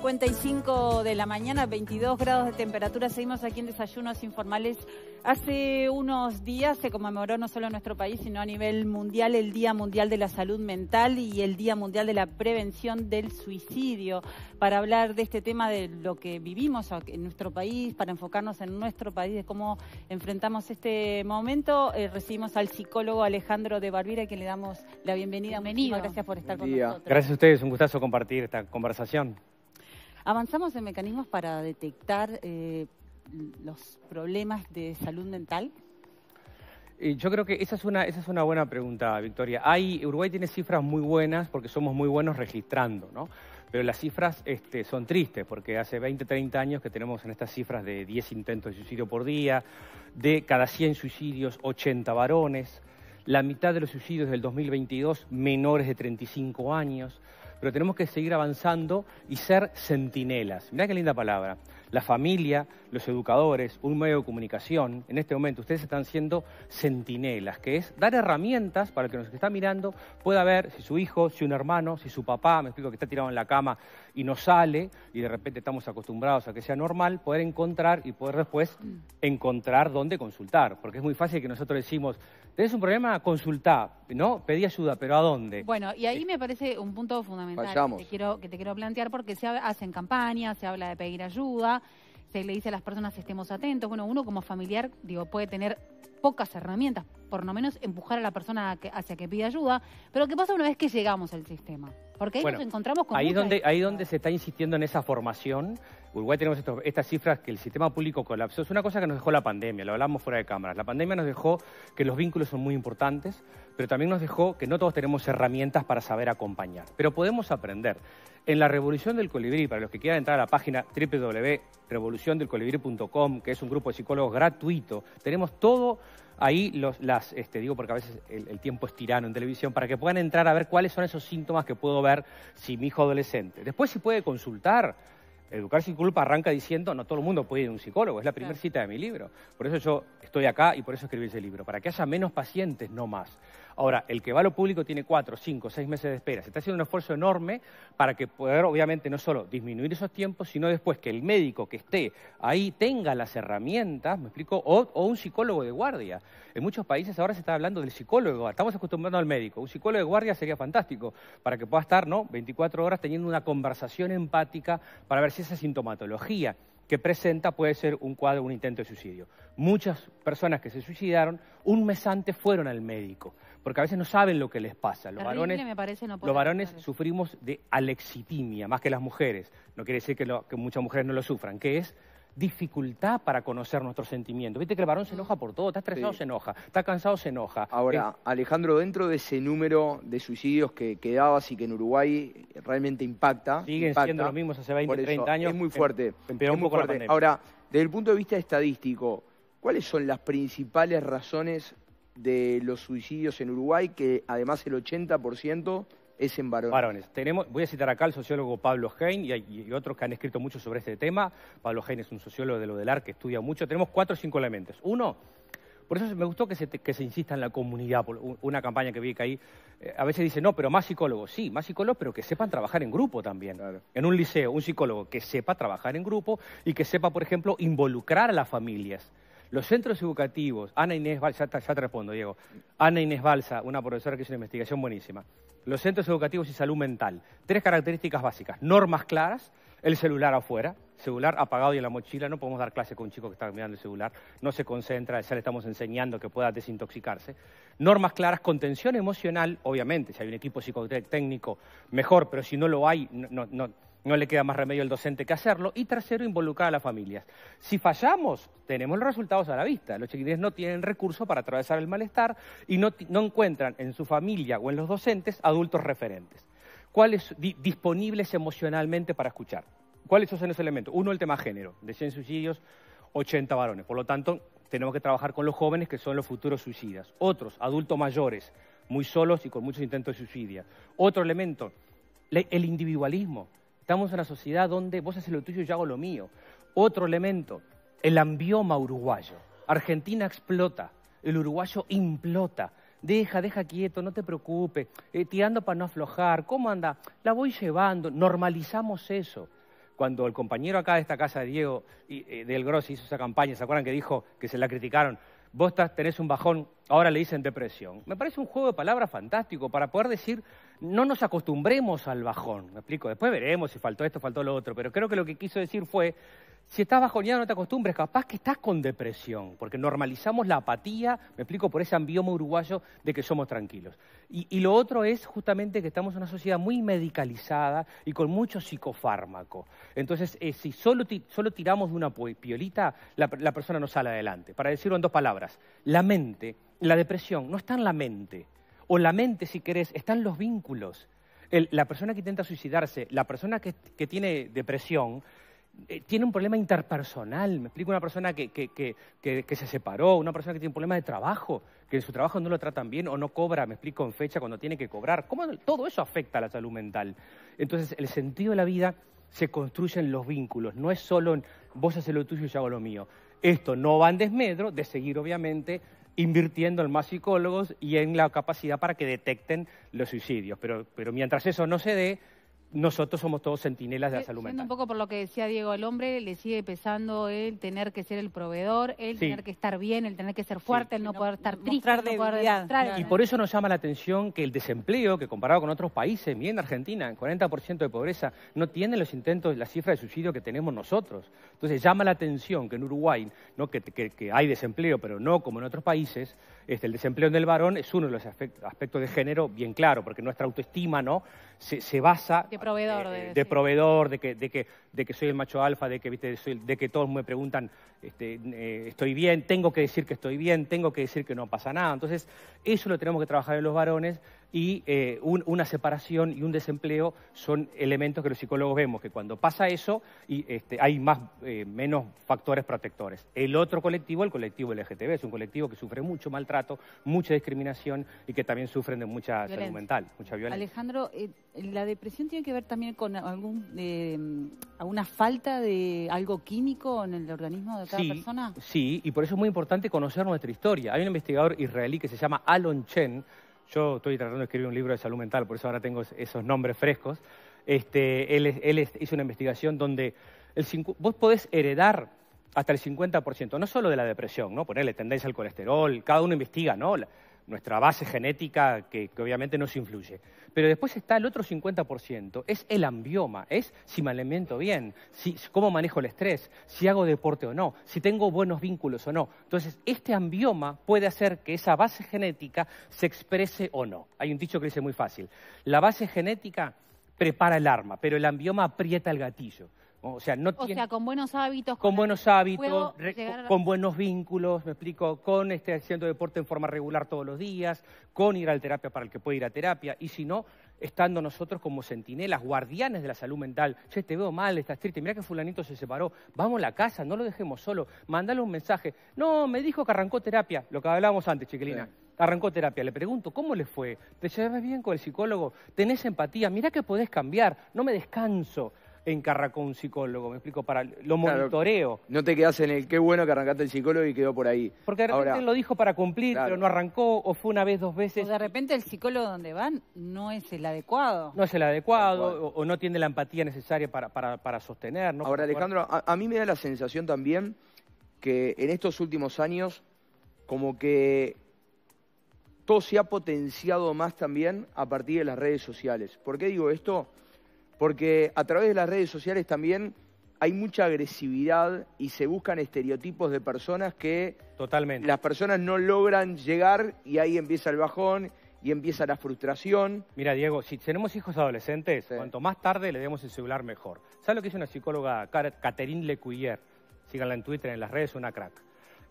55 de la mañana, 22 grados de temperatura. Seguimos aquí en Desayunos Informales. Hace unos días se conmemoró no solo en nuestro país, sino a nivel mundial el Día Mundial de la Salud Mental y el Día Mundial de la Prevención del Suicidio. Para hablar de este tema, de lo que vivimos en nuestro país, para enfocarnos en nuestro país, de cómo enfrentamos este momento, eh, recibimos al psicólogo Alejandro de Barbira, que le damos la bienvenida. Bienvenido. gracias por estar con nosotros. Gracias a ustedes, un gustazo compartir esta conversación. Avanzamos en mecanismos para detectar eh, los problemas de salud mental. Yo creo que esa es una, esa es una buena pregunta, Victoria. Hay, Uruguay tiene cifras muy buenas porque somos muy buenos registrando, ¿no? Pero las cifras este, son tristes porque hace 20, 30 años que tenemos en estas cifras de 10 intentos de suicidio por día, de cada 100 suicidios, 80 varones, la mitad de los suicidios del 2022 menores de 35 años pero tenemos que seguir avanzando y ser centinelas. Mirá qué linda palabra. La familia, los educadores, un medio de comunicación, en este momento ustedes están siendo centinelas, que es dar herramientas para que los que nos está mirando pueda ver si su hijo, si un hermano, si su papá, me explico que está tirado en la cama y no sale y de repente estamos acostumbrados a que sea normal, poder encontrar y poder después mm. encontrar dónde consultar, porque es muy fácil que nosotros decimos, es un problema? Consultá, ¿no? Pedí ayuda, pero ¿a dónde? Bueno, y ahí eh, me parece un punto fundamental que te, quiero, plantear porque se hacen campañas, se habla de pedir ayuda, se le dice a las personas estemos atentos. Bueno, uno como familiar, digo, puede tener pocas herramientas, por lo menos empujar a la persona hacia que pida ayuda, pero ¿qué pasa una vez que llegamos al sistema? Porque ahí nos encontramos con... Ahí donde, ahí donde se está insistiendo en esa formación Uruguay tenemos estas cifras que el sistema público colapsó. Es una cosa que nos dejó la pandemia, lo hablamos fuera de cámaras. La pandemia nos dejó que los vínculos son muy importantes, pero también nos dejó que no todos tenemos herramientas para saber acompañar. Pero podemos aprender. En la Revolución del Colibrí, para los que quieran entrar a la página www.revolucióndelcolibrí.com, que es un grupo de psicólogos gratuito, tenemos todo ahí este, digo porque a veces el, el, tiempo es tirano en televisión, para que puedan entrar a ver cuáles son esos síntomas que puedo ver si mi hijo adolescente. Después si puede consultar Educar sin culpa arranca diciendo, no todo el mundo puede ir a un psicólogo, es la primera cita de mi libro. Por eso yo estoy acá y por eso escribí ese libro, para que haya menos pacientes, no más. Ahora, el que va a lo público tiene cuatro, cinco, seis meses de espera. Se está haciendo un esfuerzo enorme para que poder, obviamente, no solo disminuir esos tiempos, sino después que el médico que esté ahí tenga las herramientas, me explico, o, o un psicólogo de guardia. En muchos países ahora se está hablando del psicólogo, estamos acostumbrando al médico. Un psicólogo de guardia sería fantástico para que pueda estar ¿no? 24 horas teniendo una conversación empática para ver si esa sintomatología que presenta puede ser un cuadro, un intento de suicidio. Muchas personas que se suicidaron un mes antes fueron al médico, porque a veces no saben lo que les pasa. Los varones, los varones sufrimos de alexitimia, más que las mujeres. No quiere decir que, que muchas mujeres no lo sufran, que es dificultad para conocer nuestros sentimientos. Viste que el varón se enoja por todo, está estresado, se enoja, está cansado, se enoja. Ahora, Alejandro, dentro de ese número de suicidios que, quedabas dabas y que en Uruguay realmente impacta... Siguen siendo los mismos hace 20, 30 años. Es muy em- fuerte. Ahora, desde el punto de vista estadístico, ¿cuáles son las principales razones de los suicidios en Uruguay, que además el 80% es en varones. Tenemos, voy a citar acá al sociólogo Pablo Hein y, otros que han escrito mucho sobre este tema. Pablo Hein es un sociólogo de lo del AR que estudia mucho. Tenemos cuatro o cinco elementos. Uno, por eso me gustó que se, insista en la comunidad, por una campaña que vi que ahí eh, a veces dice, no, pero más psicólogos, sí, más psicólogos, pero que sepan trabajar en grupo también. En un liceo, un psicólogo que sepa trabajar en grupo y que sepa, por ejemplo, involucrar a las familias. Los centros educativos, Ana Inés Balsa, ya ya te respondo, Diego. Ana Inés Balsa, una profesora que hizo una investigación buenísima los centros educativos y salud mental. Tres características básicas. Normas claras, el celular afuera, celular apagado y en la mochila, no podemos dar clase con un chico que está mirando el celular, no se concentra, ya le estamos enseñando que pueda desintoxicarse. Normas claras, contención emocional, obviamente, si hay un equipo psicotécnico, mejor, pero si no lo hay, no no le queda más remedio al docente que hacerlo. Y tercero, involucrar a las familias. Si fallamos, tenemos los resultados a la vista. Los chiquitines no tienen recursos para atravesar el malestar y no, encuentran en su familia o en los docentes adultos referentes. ¿Cuáles disponibles emocionalmente para escuchar? ¿Cuáles son esos elementos? Uno, el tema género. De 100 suicidios, 80 varones. Por lo tanto, tenemos que trabajar con los jóvenes que son los futuros suicidas. Otros, adultos mayores, muy solos y con muchos intentos de suicidio. Otro elemento, el individualismo Estamos en una sociedad donde vos haces lo tuyo y yo hago lo mío. Otro elemento, el ambioma uruguayo. Argentina explota, el uruguayo implota. Deja, deja quieto, no te preocupes, eh, tirando para no aflojar, ¿cómo anda? La voy llevando, normalizamos eso. Cuando el compañero acá de esta casa, Diego eh, del Grossi, hizo esa campaña, ¿se acuerdan que dijo que se la criticaron? vos tenés un bajón, ahora le dicen depresión. Me parece un juego de palabras fantástico para poder decir, no nos acostumbremos al bajón. Me explico, después veremos si faltó esto, faltó lo otro, pero creo que lo que quiso decir fue, si estás bajoneado, no te acostumbres, capaz que estás con depresión, porque normalizamos la apatía, me explico, por ese ambioma uruguayo de que somos tranquilos. Y, lo otro es justamente que estamos en una sociedad muy medicalizada y con mucho psicofármaco. Entonces, eh, si solo, solo, tiramos de una piolita, la, persona no sale adelante. Para decirlo en dos palabras, la mente, la depresión, no está en la mente. O la mente, si querés, está en los vínculos. la persona que intenta suicidarse, la persona que tiene depresión, eh, tiene un problema interpersonal. Me explico, una persona que, que, que, que, se separó, una persona que tiene un problema de trabajo, que en su trabajo no lo tratan bien o no cobra, me explico, en fecha cuando tiene que cobrar. ¿Cómo todo eso afecta a la salud mental? Entonces, el sentido de la vida se construye en los vínculos, no es solo vos haces lo tuyo y yo hago lo mío. Esto no va en desmedro de seguir, obviamente, invirtiendo en más psicólogos y en la capacidad para que detecten los suicidios. Pero, pero mientras eso no se dé, nosotros somos todos centinelas de la salud mental. Un poco por lo que decía Diego, el hombre le sigue pesando el tener que ser el proveedor, el tener que estar bien, el tener que ser fuerte, el no, poder estar triste, no poder Y por eso nos llama la atención que el desempleo, que comparado con otros países, bien Argentina, en 40% de pobreza, no tiene los intentos, la cifra de suicidio que tenemos nosotros. Entonces llama la atención que en Uruguay, que, hay desempleo, pero no como en otros países, este, el desempleo en el varón es uno de los aspectos de género bien claro, porque nuestra autoestima, ¿no? se, basa... De eh, eh, proveedor. de, que, de, que, de que soy el macho alfa, de que, de que todos me preguntan, este, eh, estoy bien, tengo que decir que estoy bien, tengo que decir que no pasa nada. Entonces, eso lo tenemos que trabajar en los varones y eh, una separación y un desempleo son elementos que los psicólogos vemos, que cuando pasa eso y, este, hay más, eh, menos factores protectores. El otro colectivo, el colectivo LGTB, es un colectivo que sufre mucho maltrato, mucha discriminación y que también sufren de mucha salud mental, mucha violencia. Alejandro, eh, ¿la depresión tiene que ver también con algún, alguna falta de algo químico en el organismo de cada persona? Sí, y por eso es muy importante conocer nuestra historia. Hay un investigador israelí que se llama Alon Chen, yo estoy tratando de escribir un libro de salud mental, por eso ahora tengo esos nombres frescos. Este, él, hizo una investigación donde vos podés heredar hasta el 50%, no solo de la depresión, ¿no? Ponerle tendencia al colesterol, cada uno investiga, ¿no? nuestra base genética que, obviamente obviamente se influye. Pero después está el otro 50%, es el ambioma, es si me alimento bien, si, cómo manejo el estrés, si hago deporte o no, si tengo buenos vínculos o no. Entonces, este ambioma puede hacer que esa base genética se exprese o no. Hay un dicho que dice muy fácil, la base genética prepara el arma, pero el ambioma aprieta el gatillo. O sea, no o con buenos hábitos. Con, buenos hábitos, con buenos vínculos, me explico, con este, haciendo deporte en forma regular todos los días, con ir a terapia para el que puede ir a terapia, y si no, estando nosotros como sentinelas guardianes de la salud mental. Che, te veo mal, estás triste, mira que fulanito se separó, vamos a la casa, no lo dejemos solo, mandale un mensaje. No, me dijo que arrancó terapia, lo que hablábamos antes, chiquilina. arrancó terapia. Le pregunto, ¿cómo le fue? ¿Te llevas bien con el psicólogo? ¿Tenés empatía? Mira que podés cambiar. No me descanso encarracó un psicólogo, me explico, para lo monitoreo. no te quedas en el qué bueno que arrancaste el psicólogo y quedó por ahí. Porque de repente lo dijo para cumplir, pero no arrancó, o fue una vez, dos veces. O de repente el psicólogo donde van no es el adecuado. No es el adecuado, O, no tiene la empatía necesaria para, para, para sostener. Ahora, Alejandro, a mí me da la sensación también que en estos últimos años como que todo se ha potenciado más también a partir de las redes sociales. ¿Por qué digo esto? porque a través de las redes sociales también hay mucha agresividad y se buscan estereotipos de personas que Totalmente. las personas no logran llegar y ahí empieza el bajón y empieza la frustración. Mira, Diego, si tenemos hijos adolescentes, cuanto más tarde le demos el celular, mejor. ¿Sabes lo que hizo una psicóloga, Catherine Lecuyer? Síganla en Twitter, en las redes, una crack.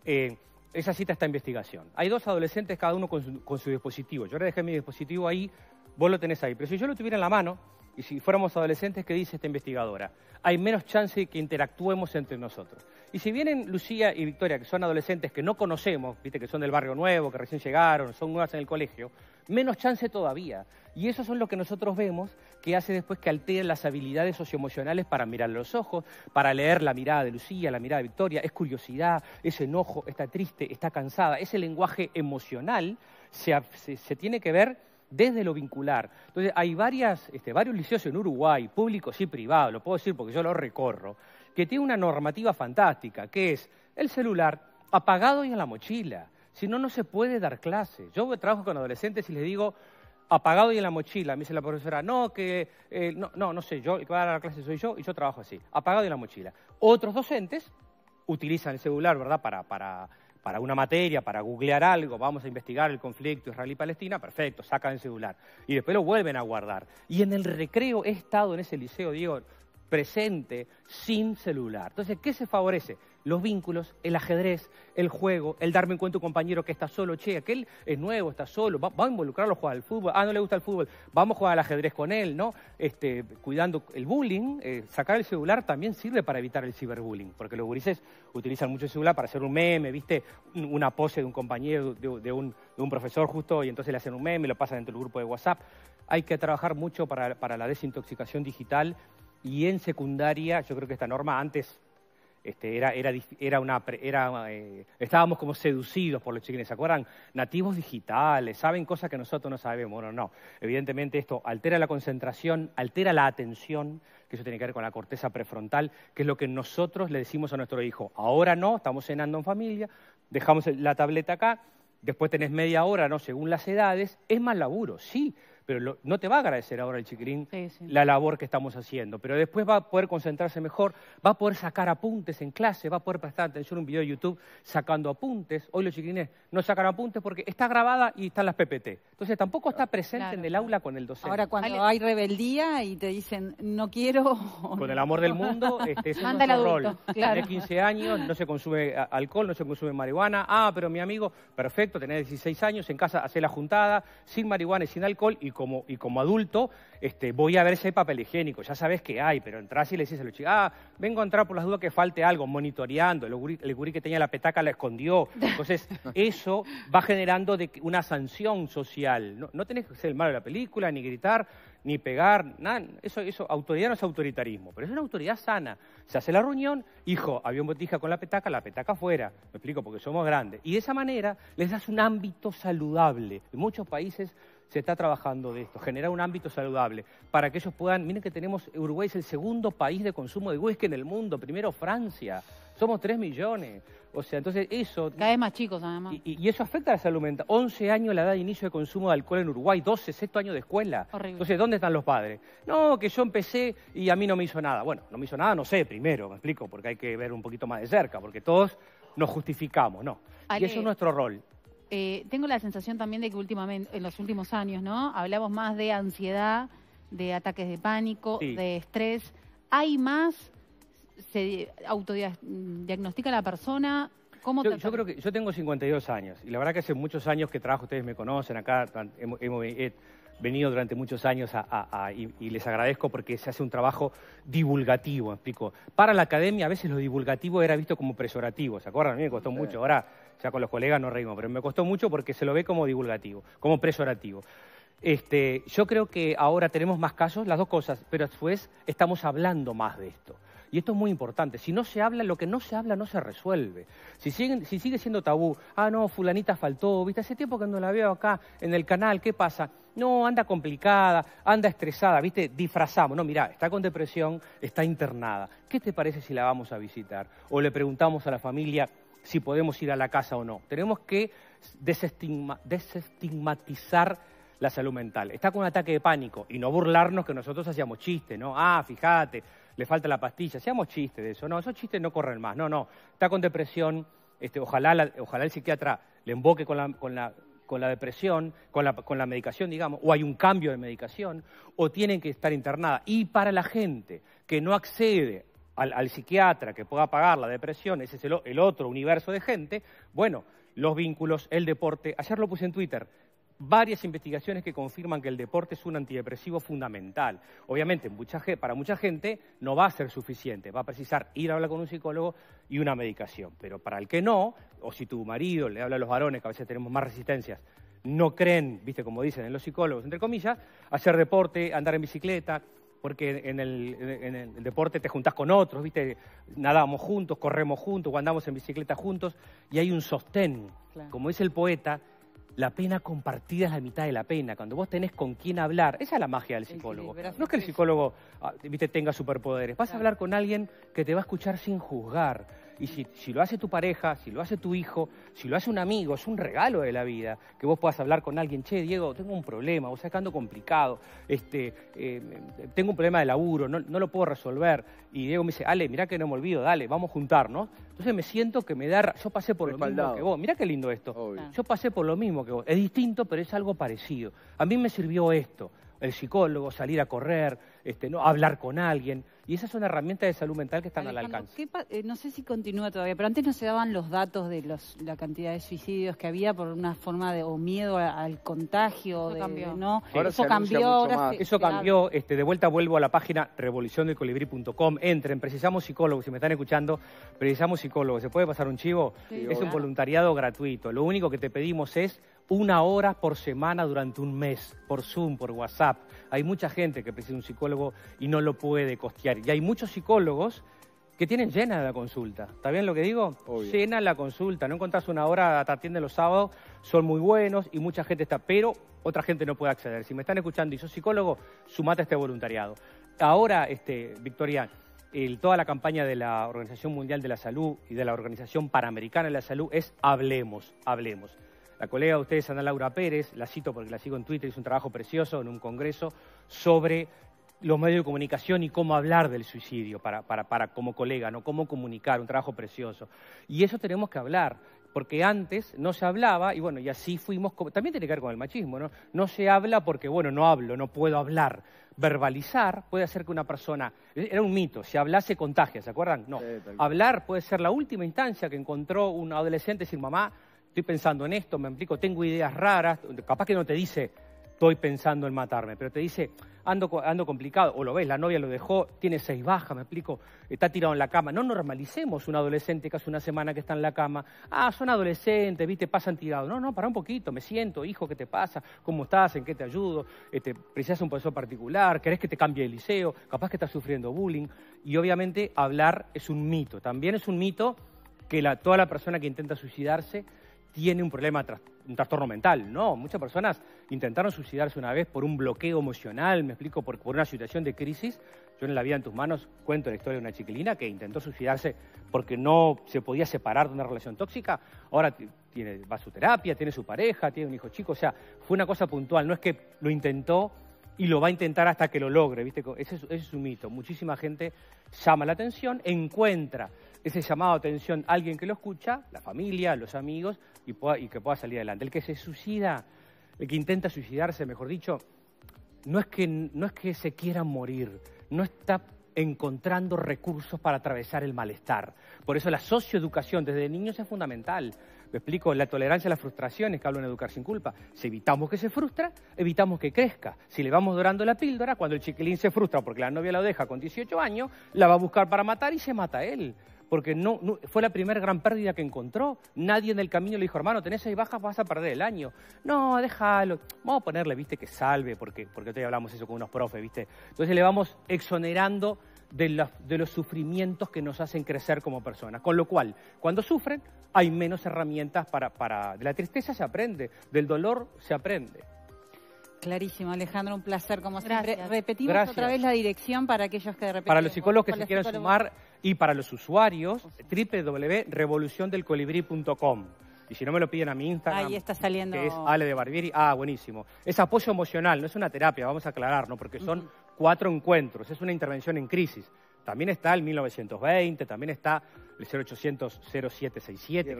Eh, esa cita está en investigación. Hay dos adolescentes, cada uno con su, con su dispositivo. Yo le dejé mi dispositivo ahí, vos lo tenés ahí. Pero si yo lo tuviera en la mano, y si fuéramos adolescentes, ¿qué dice esta investigadora? Hay menos chance de que interactuemos entre nosotros. Y si vienen Lucía y Victoria, que son adolescentes que no conocemos, viste que son del barrio nuevo, que recién llegaron, son nuevas en el colegio, menos chance todavía. Y eso son lo que nosotros vemos que hace después que alteren las habilidades socioemocionales para mirar los ojos, para leer la mirada de Lucía, la mirada de Victoria, es curiosidad, es enojo, está triste, está cansada, ese lenguaje emocional se, se tiene que ver desde lo vincular. Entonces, hay este, varios liceos en Uruguay, públicos y privados, lo puedo decir porque yo lo recorro, que tiene una normativa fantástica, que es el celular apagado y en la mochila. Si no, no se puede dar clase. Yo trabajo con adolescentes y les digo, apagado y en la mochila. Me dice la profesora, no, que, eh, no, no, no sé, yo, el que va a dar la clase soy yo y yo trabajo así, apagado y en la mochila. Otros docentes utilizan el celular, ¿verdad?, para, para para una materia, para googlear algo, vamos a investigar el conflicto israelí-palestina, perfecto, sacan el celular. Y después lo vuelven a guardar. Y en el recreo he estado en ese liceo, Diego, presente, sin celular. Entonces, ¿qué se favorece? Los vínculos, el ajedrez, el juego, el darme en cuenta un compañero que está solo, che, aquel es nuevo, está solo, va, a involucrarlo a jugar al fútbol, ah, no le gusta el fútbol, vamos a jugar al ajedrez con él, ¿no? Este, cuidando el bullying, eh, sacar el celular también sirve para evitar el ciberbullying, porque los gurises utilizan mucho el celular para hacer un meme, ¿viste? Una pose de un compañero, de, un, de un, profesor justo, y entonces le hacen un meme, lo pasan dentro del grupo de WhatsApp. Hay que trabajar mucho para la desintoxicación digital y en secundaria, yo creo que esta norma antes este, era, era, era, una, eh, estábamos como seducidos por los chiquines, ¿se acuerdan? Nativos digitales, saben cosas que nosotros no sabemos. Bueno, no, evidentemente esto altera la concentración, altera la atención, que eso tiene que ver con la corteza prefrontal, que es lo que nosotros le decimos a nuestro hijo. Ahora no, estamos cenando en familia, dejamos la tableta acá, después tenés media hora, ¿no? Según las edades, es más laburo, sí, pero no te va a agradecer ahora el chiquirín la labor que estamos haciendo, pero después va a poder concentrarse mejor, va a poder sacar apuntes en clase, va a poder prestar atención a un video de YouTube sacando apuntes. Hoy los chiquirines no sacan apuntes porque está grabada y están las PPT. Entonces tampoco está presente en el aula con el docente. Ahora cuando hay rebeldía y te dicen no quiero... Con el amor del mundo, este, es nuestro rol. Claro. 15 años, no se consume alcohol, no se consume marihuana. Ah, pero mi amigo, perfecto, tenés 16 años, en casa hacer la juntada, sin marihuana y sin alcohol y y como adulto este, voy a ver si hay papel higiénico. Ya sabes que hay, pero entras y le dices a los chicos, ah, vengo a entrar por las dudas que falte algo, monitoreando. El gurí, que tenía la petaca la escondió. Entonces, eso va generando una sanción social. No, no tenés que ser el malo de la película, ni gritar, ni pegar, nada. Eso, eso, autoridad no es autoritarismo, pero es una autoridad sana. Se hace la reunión, hijo, había un botija con la petaca, la petaca fuera Me explico, porque somos grandes. Y de esa manera les das un ámbito saludable. En muchos países se está trabajando de esto, generar un ámbito saludable para que ellos puedan, miren que tenemos, Uruguay es el segundo país de consumo de whisky en el mundo, primero Francia, somos 3 millones. O sea, entonces eso... Cada vez más chicos, además. Y, eso afecta a la salud mental. 11 años la edad de inicio de consumo de alcohol en Uruguay, 12, sexto año de escuela. Horrible. Entonces, ¿dónde están los padres? No, que yo empecé y a mí no me hizo nada. Bueno, no me hizo nada, no sé, primero, me explico, porque hay que ver un poquito más de cerca, porque todos nos justificamos, ¿no? Y eso es nuestro rol. Eh, tengo la sensación también de que últimamente, en los últimos años, ¿no? Hablamos más de ansiedad, de ataques de pánico, de estrés. ¿Hay más? ¿Se autodiagnostica la persona? ¿Cómo yo, creo que yo tengo 52 años y la verdad que hace muchos años que trabajo, ustedes me conocen acá, hemos, he venido durante muchos años y, les agradezco porque se hace un trabajo divulgativo, explico. Para la academia a veces lo divulgativo era visto como presorativo, ¿se acuerdan? A mí me costó mucho, ahora ya con los colegas no reímos, pero me costó mucho porque se lo ve como divulgativo, como presorativo. Este, yo creo que ahora tenemos más casos, las dos cosas, pero después estamos hablando más de esto. Y esto es muy importante. Si no se habla, lo que no se habla no se resuelve. Si, si sigue siendo tabú, ah, no, fulanita faltó, viste, hace tiempo que no la veo acá en el canal, ¿qué pasa? No, anda complicada, anda estresada, viste, disfrazamos. No, mirá, está con depresión, está internada. ¿Qué te parece si la vamos a visitar? O le preguntamos a la familia, si podemos ir a la casa o no. Tenemos que desestigmatizar la salud mental. Está con un ataque de pánico y no burlarnos que nosotros hacíamos chistes, ¿no? Ah, fíjate, le falta la pastilla, seamos chistes de eso. No, esos chistes no corren más, no, no. Está con depresión, este, ojalá, ojalá el psiquiatra le emboque con la, con la, con la depresión, con la, con la medicación, digamos, o hay un cambio de medicación, o tienen que estar internada. Y para la gente que no accede al, al, psiquiatra que pueda pagar la depresión, ese es el, otro universo de gente, bueno, los vínculos, el deporte, ayer lo puse en Twitter, varias investigaciones que confirman que el deporte es un antidepresivo fundamental. Obviamente, mucha, para mucha gente no va a ser suficiente, va a precisar ir a hablar con un psicólogo y una medicación. Pero para el que no, o si tu marido le habla a los varones, que a veces tenemos más resistencias, no creen, viste como dicen en los psicólogos, entre comillas, hacer deporte, andar en bicicleta, porque en el, deporte te juntás con otros, ¿viste? Nadamos juntos, corremos juntos, o andamos en bicicleta juntos, y hay un sostén. Como dice el poeta, la pena compartida es la mitad de la pena. Cuando vos tenés con quién hablar, esa es la magia del psicólogo. no es que el psicólogo ah, ¿viste? tenga superpoderes, vas a hablar con alguien que te va a escuchar sin juzgar y si, si, lo hace tu pareja, si lo hace tu hijo, si lo hace un amigo, es un regalo de la vida. Que vos puedas hablar con alguien, che, Diego, tengo un problema, vos sea, ando complicado, este, eh, tengo un problema de laburo, no, lo puedo resolver. Y Diego me dice, Ale, mirá que no me olvido, dale, vamos a juntarnos. Entonces me siento que me da... Yo pasé por lo mismo que vos. Mirá qué lindo esto. Yo pasé por lo mismo que vos. Es distinto, pero es algo parecido. A mí me sirvió esto el psicólogo, salir a correr, este, ¿no? hablar con alguien. Y esa es una herramienta de salud mental que están al alcance. Eh, no sé si continúa todavía, pero antes no se daban los datos de la cantidad de suicidios que había por una forma de o miedo al contagio. Eso cambió. eso cambió. Este, de vuelta vuelvo a la página revoluciondelcolibrí.com. Entren, precisamos psicólogos. Si me están escuchando, precisamos psicólogos. ¿Se puede pasar un chivo? es un voluntariado gratuito. Lo único que te pedimos es una hora por semana durante un mes, por Zoom, por WhatsApp. Hay mucha gente que precisa un psicólogo y no lo puede costear. Y hay muchos psicólogos que tienen llena la consulta. ¿Está bien lo que digo? Llena la consulta. No encontrás una hora, te atienden los sábados, son muy buenos y mucha gente está, pero otra gente no puede acceder. Si me están escuchando y sos psicólogo, sumate a este voluntariado. Ahora, este, Victoria, toda la campaña de la Organización Mundial de la Salud y de la Organización Panamericana de la Salud es Hablemos, Hablemos. La colega de ustedes, Ana Laura Pérez, la cito porque la sigo en Twitter, hizo un trabajo precioso en un congreso sobre los medios de comunicación y cómo hablar del suicidio para, para, para, como colega, ¿no? cómo comunicar, un trabajo precioso. Y eso tenemos que hablar, porque antes no se hablaba, y bueno, y así fuimos, también tiene que ver con el machismo, ¿no? No se habla porque, bueno, no hablo, no puedo hablar. Verbalizar puede hacer que una persona, era un mito, si hablase se contagia, ¿se acuerdan? No, hablar puede ser la última instancia que encontró un adolescente sin mamá estoy pensando en esto, me explico, tengo ideas raras, capaz que no te dice, estoy pensando en matarme, pero te dice, ando, ando complicado, o lo ves, la novia lo dejó, tiene seis bajas, me explico, está tirado en la cama. No normalicemos un adolescente que hace una semana que está en la cama. Ah, son adolescentes, viste, pasan tirado. No, no, para un poquito, me siento, hijo, ¿qué te pasa? ¿Cómo estás? ¿En qué te ayudo? Este, ¿Precisas un profesor particular? ¿Querés que te cambie el liceo? Capaz que estás sufriendo bullying. Y obviamente hablar es un mito, también es un mito que toda la persona que intenta suicidarse tiene un problema, un trastorno mental. No, muchas personas intentaron suicidarse una vez por un bloqueo emocional, me explico, por, por una situación de crisis. Yo en La vida en tus manos cuento la historia de una chiquilina que intentó suicidarse porque no se podía separar de una relación tóxica. Ahora va a su terapia, tiene su pareja, tiene un hijo chico. O sea, fue una cosa puntual. No es que lo intentó y lo va a intentar hasta que lo logre. ¿viste? Ese, es, es un mito. Muchísima gente llama la atención, encuentra ese llamado a atención alguien que lo escucha, la familia, los amigos, y, y que pueda salir adelante. El que se suicida, el que intenta suicidarse, mejor dicho, no es que, no es que se quiera morir, no está encontrando recursos para atravesar el malestar. Por eso la socioeducación desde niños es fundamental. Me explico, la tolerancia a las frustraciones que hablo en Educar sin culpa. Si evitamos que se frustra, evitamos que crezca. Si le vamos dorando la píldora, cuando el chiquilín se frustra porque la novia lo deja con 18 años, la va a buscar para matar y se mata él. Porque no, fue la primera gran pérdida que encontró. Nadie en el camino le dijo, hermano, tenés seis bajas, vas a perder el año. No, déjalo. Vamos a ponerle, viste, que salve, porque, porque hoy hablamos eso con unos profes, viste. Entonces le vamos exonerando de, de los sufrimientos que nos hacen crecer como personas. Con lo cual, cuando sufren, hay menos herramientas para, para... De la tristeza se aprende, del dolor se aprende. Clarísimo, Alejandro, un placer como siempre. Repetimos otra vez la dirección para aquellos que de repente... Para los psicólogos que se quieran sumar y para los usuarios, www.revoluciondelcolibri.com Y si no me lo piden a mi Instagram, Ahí está saliendo... que es Ale de Barbieri. Ah, buenísimo. Es apoyo emocional, no es una terapia, vamos a aclararlo, ¿no? porque son cuatro encuentros. Es una intervención en crisis. También está el 1920, también está el 0800 0767.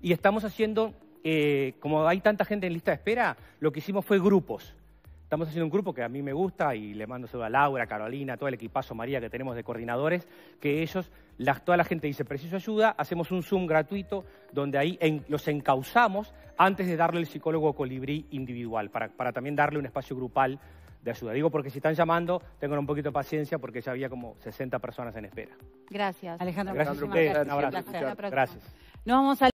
Y, y estamos haciendo, eh, como hay tanta gente en lista de espera, lo que hicimos fue grupos. Estamos haciendo un grupo que a mí me gusta y le mando saludos a Laura, Carolina, todo el equipazo María que tenemos de coordinadores, que ellos, toda la gente dice, preciso ayuda, hacemos un Zoom gratuito donde ahí los encauzamos antes de darle el psicólogo colibrí individual, para también darle un espacio grupal ayuda. Digo porque si están llamando, tengan un poquito de paciencia porque ya había como 60 personas en espera. Gracias. Alejandro, gracias Un abrazo. Gracias. vamos